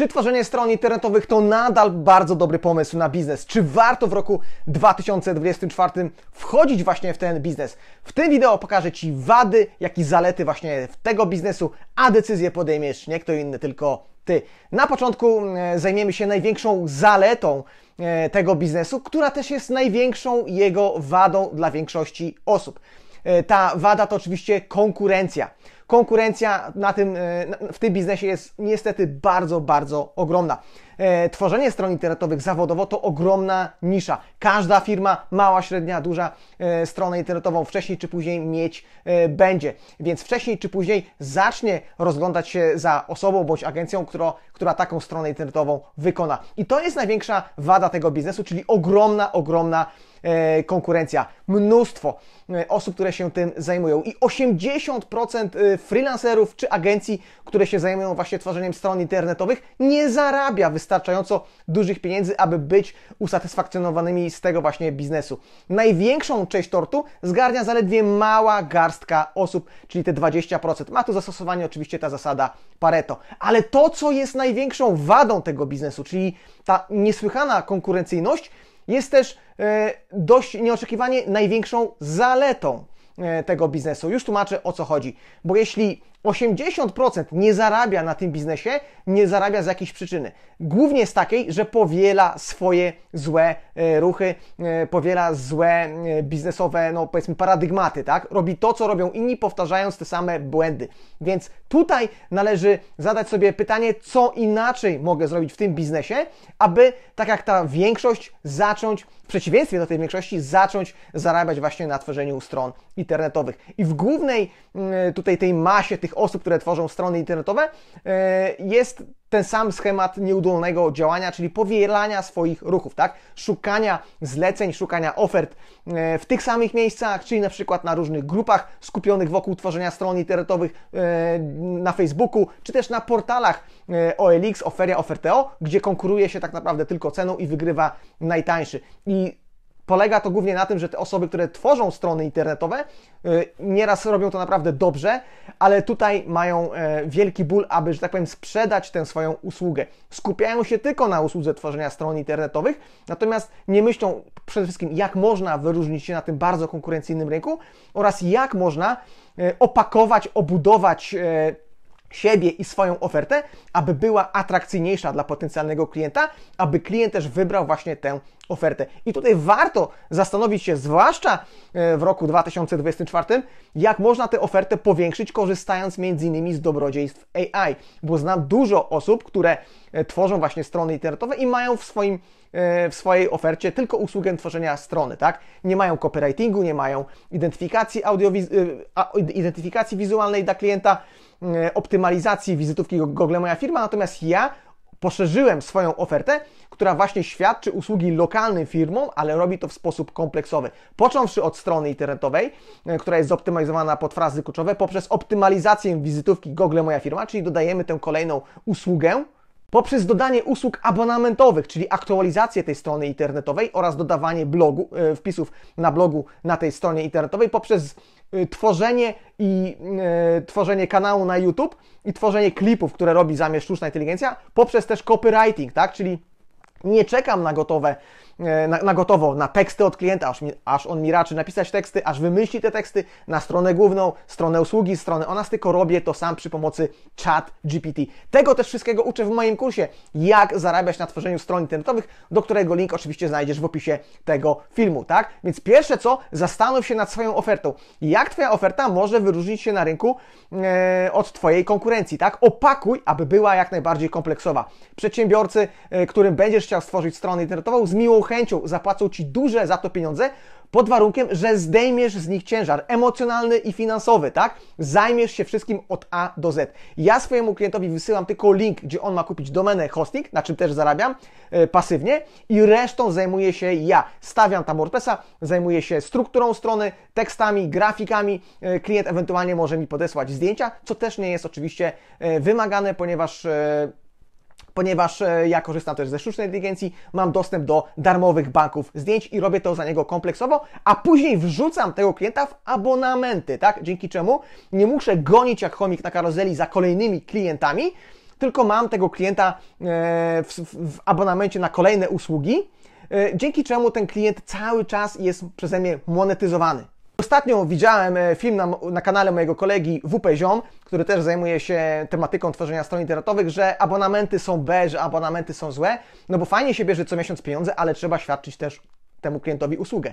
Czy tworzenie stron internetowych to nadal bardzo dobry pomysł na biznes? Czy warto w roku 2024 wchodzić właśnie w ten biznes? W tym wideo pokażę Ci wady, jak i zalety właśnie tego biznesu, a decyzję podejmiesz nie kto inny, tylko Ty. Na początku e, zajmiemy się największą zaletą e, tego biznesu, która też jest największą jego wadą dla większości osób. E, ta wada to oczywiście konkurencja. Konkurencja na tym, e, w tym biznesie jest niestety bardzo, bardzo ogromna. E, tworzenie stron internetowych zawodowo to ogromna nisza. Każda firma, mała, średnia, duża, stronę internetową wcześniej czy później mieć będzie. Więc wcześniej czy później zacznie rozglądać się za osobą bądź agencją, która, która taką stronę internetową wykona. I to jest największa wada tego biznesu, czyli ogromna, ogromna E, konkurencja. Mnóstwo e, osób, które się tym zajmują i 80% e, freelancerów czy agencji, które się zajmują właśnie tworzeniem stron internetowych, nie zarabia wystarczająco dużych pieniędzy, aby być usatysfakcjonowanymi z tego właśnie biznesu. Największą część tortu zgarnia zaledwie mała garstka osób, czyli te 20%. Ma tu zastosowanie oczywiście ta zasada Pareto. Ale to, co jest największą wadą tego biznesu, czyli ta niesłychana konkurencyjność, jest też e, dość nieoczekiwanie największą zaletą e, tego biznesu. Już tłumaczę o co chodzi. Bo jeśli 80% nie zarabia na tym biznesie, nie zarabia z jakiejś przyczyny. Głównie z takiej, że powiela swoje złe e, ruchy, e, powiela złe e, biznesowe, no powiedzmy, paradygmaty, tak? Robi to, co robią inni, powtarzając te same błędy. Więc tutaj należy zadać sobie pytanie, co inaczej mogę zrobić w tym biznesie, aby tak jak ta większość zacząć, w przeciwieństwie do tej większości, zacząć zarabiać właśnie na tworzeniu stron internetowych. I w głównej mm, tutaj tej masie tych tych osób, które tworzą strony internetowe, e, jest ten sam schemat nieudolnego działania, czyli powielania swoich ruchów, tak? Szukania zleceń, szukania ofert e, w tych samych miejscach, czyli na przykład na różnych grupach skupionych wokół tworzenia stron internetowych e, na Facebooku, czy też na portalach OLX, Oferia, Oferteo, gdzie konkuruje się tak naprawdę tylko ceną i wygrywa najtańszy. I Polega to głównie na tym, że te osoby, które tworzą strony internetowe, y, nieraz robią to naprawdę dobrze, ale tutaj mają e, wielki ból, aby, że tak powiem, sprzedać tę swoją usługę. Skupiają się tylko na usłudze tworzenia stron internetowych, natomiast nie myślą przede wszystkim, jak można wyróżnić się na tym bardzo konkurencyjnym rynku oraz jak można e, opakować, obudować e, siebie i swoją ofertę, aby była atrakcyjniejsza dla potencjalnego klienta, aby klient też wybrał właśnie tę ofertę. I tutaj warto zastanowić się, zwłaszcza e, w roku 2024, jak można tę ofertę powiększyć, korzystając m.in. z dobrodziejstw AI, bo znam dużo osób, które e, tworzą właśnie strony internetowe i mają w, swoim, e, w swojej ofercie tylko usługę tworzenia strony, tak? Nie mają copywritingu, nie mają identyfikacji, audio, identyfikacji wizualnej dla klienta, E, optymalizacji wizytówki Google Moja Firma, natomiast ja poszerzyłem swoją ofertę, która właśnie świadczy usługi lokalnym firmom, ale robi to w sposób kompleksowy. Począwszy od strony internetowej, e, która jest zoptymalizowana pod frazy kluczowe, poprzez optymalizację wizytówki Google Moja Firma, czyli dodajemy tę kolejną usługę, poprzez dodanie usług abonamentowych, czyli aktualizację tej strony internetowej oraz dodawanie blogu, e, wpisów na blogu na tej stronie internetowej, poprzez Y, tworzenie i y, tworzenie kanału na YouTube i tworzenie klipów, które robi zamiast sztuczna inteligencja, poprzez też copywriting, tak? Czyli nie czekam na gotowe E, na, na, gotowo, na teksty od klienta, aż, mi, aż on mi raczy napisać teksty, aż wymyśli te teksty na stronę główną, stronę usługi, stronę o nas, tylko robię to sam przy pomocy chat GPT. Tego też wszystkiego uczę w moim kursie, jak zarabiać na tworzeniu stron internetowych, do którego link oczywiście znajdziesz w opisie tego filmu, tak? Więc pierwsze co, zastanów się nad swoją ofertą. Jak Twoja oferta może wyróżnić się na rynku e, od Twojej konkurencji, tak? Opakuj, aby była jak najbardziej kompleksowa. Przedsiębiorcy, e, którym będziesz chciał stworzyć stronę internetową, z miłą chęcią zapłacą Ci duże za to pieniądze, pod warunkiem, że zdejmiesz z nich ciężar emocjonalny i finansowy, tak? Zajmiesz się wszystkim od A do Z. Ja swojemu klientowi wysyłam tylko link, gdzie on ma kupić domenę hosting, na czym też zarabiam e, pasywnie i resztą zajmuję się ja. Stawiam tam WordPressa, zajmuję się strukturą strony, tekstami, grafikami. E, klient ewentualnie może mi podesłać zdjęcia, co też nie jest oczywiście e, wymagane, ponieważ e, ponieważ e, ja korzystam też ze sztucznej inteligencji, mam dostęp do darmowych banków zdjęć i robię to za niego kompleksowo, a później wrzucam tego klienta w abonamenty, tak? Dzięki czemu nie muszę gonić jak chomik na karuzeli za kolejnymi klientami, tylko mam tego klienta e, w, w, abonamencie na kolejne usługi, e, dzięki czemu ten klient cały czas jest przeze mnie monetyzowany. Ostatnio widziałem e, film na, na, kanale mojego kolegi WP Ziom, który też zajmuje się tematyką tworzenia stron internetowych, że abonamenty są B, że abonamenty są złe. No bo fajnie się bierze co miesiąc pieniądze, ale trzeba świadczyć też temu klientowi usługę.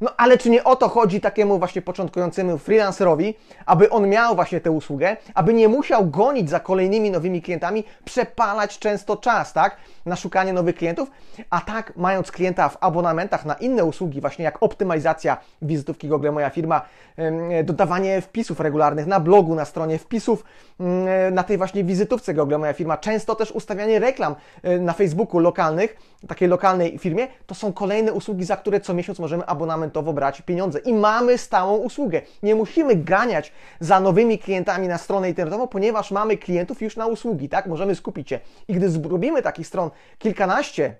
No ale czy nie o to chodzi takiemu właśnie początkującemu freelancerowi, aby on miał właśnie tę usługę, aby nie musiał gonić za kolejnymi nowymi klientami, przepalać często czas, tak, na szukanie nowych klientów, a tak mając klienta w abonamentach na inne usługi, właśnie jak optymalizacja wizytówki Google Moja Firma, dodawanie wpisów regularnych na blogu, na stronie wpisów, Mm, na tej właśnie wizytówce Google Moja Firma, często też ustawianie reklam y, na Facebooku lokalnych, takiej lokalnej firmie, to są kolejne usługi, za które co miesiąc możemy abonamentowo brać pieniądze i mamy stałą usługę. Nie musimy ganiać za nowymi klientami na stronę internetową, ponieważ mamy klientów już na usługi, tak? Możemy skupić się. I gdy zrobimy takich stron kilkanaście,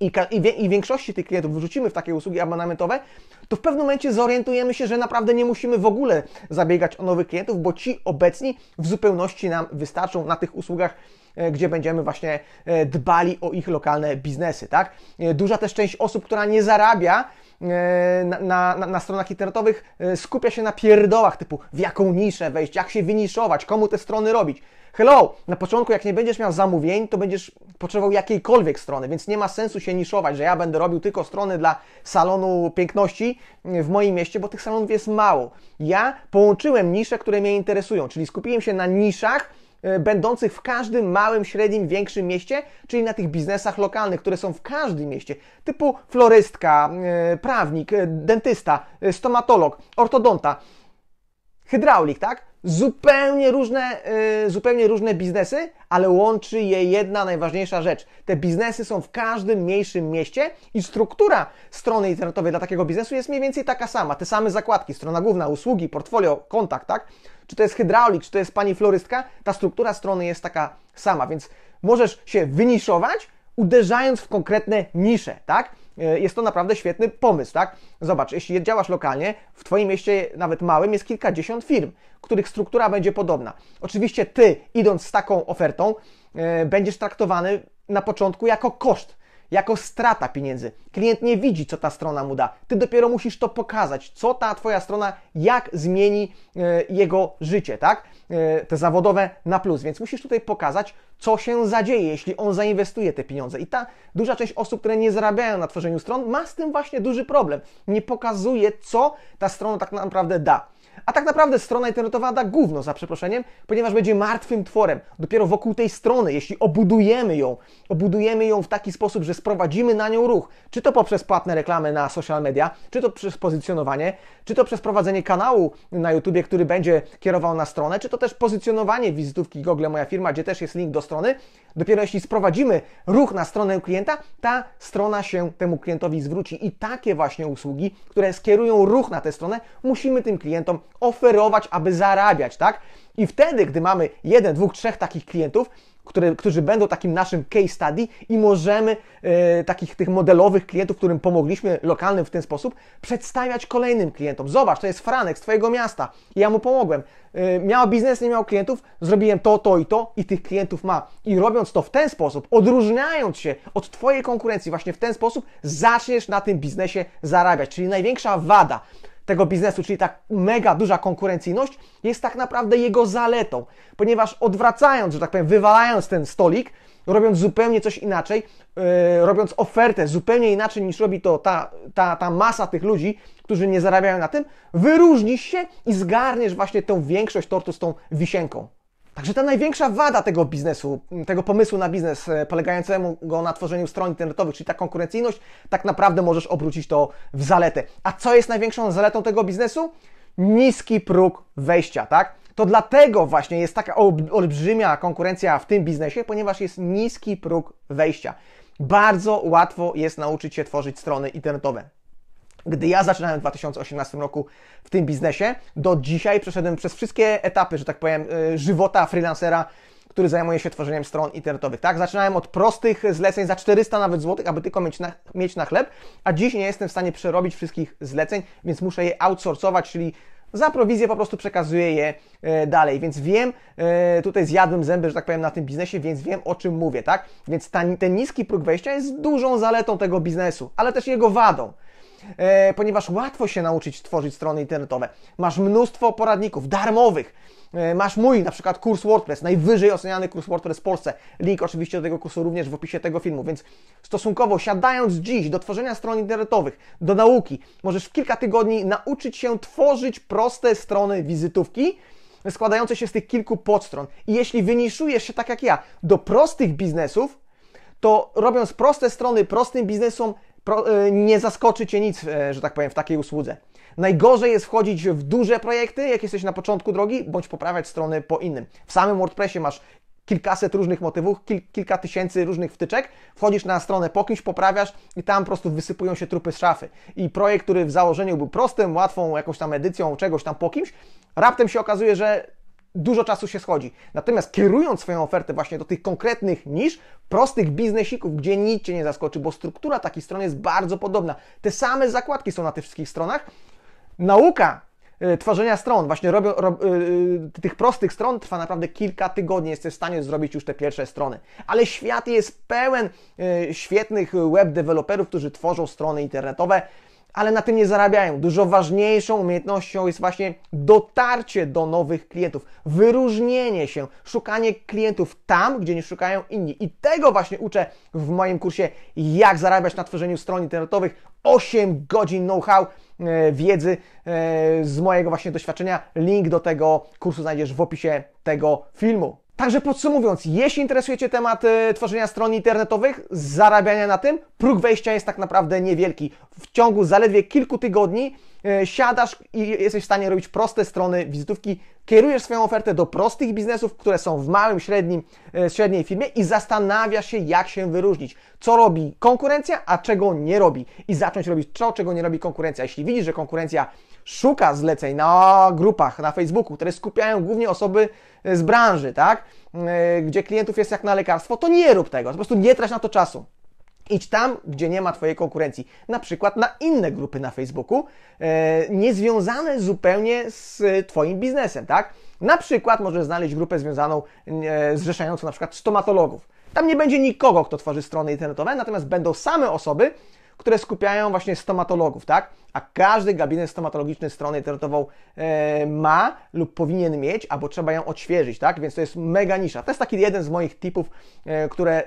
i, i, i większości tych klientów wrzucimy w takie usługi abonamentowe, to w pewnym momencie zorientujemy się, że naprawdę nie musimy w ogóle zabiegać o nowych klientów, bo ci obecni w zupełności nam wystarczą na tych usługach e, gdzie będziemy właśnie e, dbali o ich lokalne biznesy, tak? E, duża też część osób, która nie zarabia E, na, na, na, stronach internetowych e, skupia się na pierdołach typu w jaką niszę wejść, jak się wyniszować, komu te strony robić. Hello, na początku jak nie będziesz miał zamówień, to będziesz potrzebował jakiejkolwiek strony, więc nie ma sensu się niszować, że ja będę robił tylko strony dla salonu piękności e, w moim mieście, bo tych salonów jest mało. Ja połączyłem nisze, które mnie interesują, czyli skupiłem się na niszach, E, będących w każdym małym, średnim, większym mieście, czyli na tych biznesach lokalnych, które są w każdym mieście, typu florystka, e, prawnik, e, dentysta, stomatolog, ortodonta, hydraulik, tak? zupełnie różne, yy, zupełnie różne biznesy, ale łączy je jedna najważniejsza rzecz. Te biznesy są w każdym mniejszym mieście i struktura strony internetowej dla takiego biznesu jest mniej więcej taka sama. Te same zakładki, strona główna, usługi, portfolio, kontakt, tak? Czy to jest hydraulik, czy to jest pani florystka, ta struktura strony jest taka sama, więc możesz się wyniszować, uderzając w konkretne nisze, tak? E, jest to naprawdę świetny pomysł, tak? Zobacz, jeśli działasz lokalnie, w Twoim mieście, nawet małym, jest kilkadziesiąt firm, których struktura będzie podobna. Oczywiście Ty, idąc z taką ofertą, e, będziesz traktowany na początku jako koszt, jako strata pieniędzy. Klient nie widzi, co ta strona mu da. Ty dopiero musisz to pokazać, co ta Twoja strona, jak zmieni e, jego życie, tak? E, te zawodowe na plus. Więc musisz tutaj pokazać, co się zadzieje, jeśli on zainwestuje te pieniądze. I ta duża część osób, które nie zarabiają na tworzeniu stron, ma z tym właśnie duży problem. Nie pokazuje, co ta strona tak naprawdę da. A tak naprawdę strona internetowa da gówno, za przeproszeniem, ponieważ będzie martwym tworem. Dopiero wokół tej strony, jeśli obudujemy ją, obudujemy ją w taki sposób, że sprowadzimy na nią ruch, czy to poprzez płatne reklamy na social media, czy to przez pozycjonowanie, czy to przez prowadzenie kanału na YouTube, który będzie kierował na stronę, czy to też pozycjonowanie wizytówki Google Moja Firma, gdzie też jest link do strony. Dopiero jeśli sprowadzimy ruch na stronę klienta, ta strona się temu klientowi zwróci. I takie właśnie usługi, które skierują ruch na tę stronę, musimy tym klientom oferować, aby zarabiać, tak? I wtedy, gdy mamy jeden, dwóch, trzech takich klientów, które, którzy będą takim naszym case study i możemy e, takich tych modelowych klientów, którym pomogliśmy lokalnym w ten sposób, przedstawiać kolejnym klientom. Zobacz, to jest Franek z Twojego miasta. Ja mu pomogłem. E, miał biznes, nie miał klientów, zrobiłem to, to i to i tych klientów ma. I robiąc to w ten sposób, odróżniając się od Twojej konkurencji właśnie w ten sposób, zaczniesz na tym biznesie zarabiać. Czyli największa wada tego biznesu, czyli ta mega duża konkurencyjność, jest tak naprawdę jego zaletą, ponieważ odwracając, że tak powiem, wywalając ten stolik, robiąc zupełnie coś inaczej, yy, robiąc ofertę zupełnie inaczej niż robi to ta, ta, ta masa tych ludzi, którzy nie zarabiają na tym, wyróżnisz się i zgarniesz właśnie tą większość tortu z tą wisienką. Także ta największa wada tego biznesu, tego pomysłu na biznes e, polegającego na tworzeniu stron internetowych, czyli ta konkurencyjność, tak naprawdę możesz obrócić to w zaletę. A co jest największą zaletą tego biznesu? Niski próg wejścia, tak? To dlatego właśnie jest taka olbrzymia konkurencja w tym biznesie, ponieważ jest niski próg wejścia. Bardzo łatwo jest nauczyć się tworzyć strony internetowe. Gdy ja zaczynałem w 2018 roku w tym biznesie, do dzisiaj przeszedłem przez wszystkie etapy, że tak powiem, e, żywota freelancera, który zajmuje się tworzeniem stron internetowych. Tak, zaczynałem od prostych zleceń za 400 nawet złotych, aby tylko mieć na, mieć na chleb, a dziś nie jestem w stanie przerobić wszystkich zleceń, więc muszę je outsourcować, czyli za prowizję po prostu przekazuję je e, dalej, więc wiem, e, tutaj zjadłem zęby, że tak powiem, na tym biznesie, więc wiem o czym mówię, tak? Więc ten niski próg wejścia jest dużą zaletą tego biznesu, ale też jego wadą. E, ponieważ łatwo się nauczyć tworzyć strony internetowe. Masz mnóstwo poradników darmowych. E, masz mój na przykład kurs WordPress, najwyżej oceniany kurs WordPress w Polsce. Link oczywiście do tego kursu również w opisie tego filmu. Więc stosunkowo siadając dziś do tworzenia stron internetowych, do nauki, możesz w kilka tygodni nauczyć się tworzyć proste strony wizytówki składające się z tych kilku podstron. I jeśli wyniszujesz się tak jak ja do prostych biznesów, to robiąc proste strony prostym biznesom, E, nie zaskoczy Cię nic, e, że tak powiem, w takiej usłudze. Najgorzej jest wchodzić w duże projekty, jak jesteś na początku drogi, bądź poprawiać strony po innym. W samym WordPressie masz kilkaset różnych motywów, kil, kilka tysięcy różnych wtyczek, wchodzisz na stronę po kimś, poprawiasz i tam po prostu wysypują się trupy z szafy. I projekt, który w założeniu był prostym, łatwą jakąś tam edycją czegoś tam po kimś, raptem się okazuje, że dużo czasu się schodzi. Natomiast kierując swoją ofertę właśnie do tych konkretnych nisz, prostych biznesików, gdzie nic Cię nie zaskoczy, bo struktura takiej strony jest bardzo podobna. Te same zakładki są na tych wszystkich stronach. Nauka e, tworzenia stron, właśnie robią, rob, yy, tych prostych stron trwa naprawdę kilka tygodni, jesteś w stanie zrobić już te pierwsze strony. Ale świat jest pełen yy, świetnych web deweloperów, którzy tworzą strony internetowe, ale na tym nie zarabiają. Dużo ważniejszą umiejętnością jest właśnie dotarcie do nowych klientów, wyróżnienie się, szukanie klientów tam, gdzie nie szukają inni. I tego właśnie uczę w moim kursie, jak zarabiać na tworzeniu stron internetowych. 8 godzin know-how, e, wiedzy e, z mojego właśnie doświadczenia. Link do tego kursu znajdziesz w opisie tego filmu. Także podsumowując, jeśli interesujecie temat tworzenia stron internetowych, zarabiania na tym, próg wejścia jest tak naprawdę niewielki. W ciągu zaledwie kilku tygodni e, siadasz i jesteś w stanie robić proste strony wizytówki, kierujesz swoją ofertę do prostych biznesów, które są w małym, średnim, e, średniej firmie i zastanawiasz się, jak się wyróżnić. Co robi konkurencja, a czego nie robi. I zacząć robić to, czego nie robi konkurencja. Jeśli widzisz, że konkurencja szuka zleceń na grupach, na Facebooku, które skupiają głównie osoby Y, z branży, tak? Y, gdzie klientów jest jak na lekarstwo, to nie rób tego, po prostu nie trać na to czasu. Idź tam, gdzie nie ma Twojej konkurencji, na przykład na inne grupy na Facebooku, y, niezwiązane zupełnie z Twoim biznesem, tak? Na przykład możesz znaleźć grupę związaną, zrzeszającą na przykład stomatologów. Tam nie będzie nikogo, kto tworzy strony internetowe, natomiast będą same osoby, które skupiają właśnie stomatologów, tak? A każdy gabinet stomatologiczny strony internetową e, ma lub powinien mieć, albo trzeba ją odświeżyć, tak? Więc to jest mega nisza. To jest taki jeden z moich tipów, e, które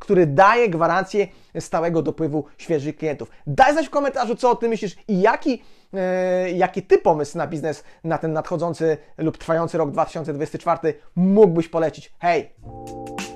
który daje gwarancję stałego dopływu świeżych klientów. Daj zaś w komentarzu, co o tym myślisz i jaki, e, jaki Ty pomysł na biznes na ten nadchodzący lub trwający rok 2024 mógłbyś polecić. Hej!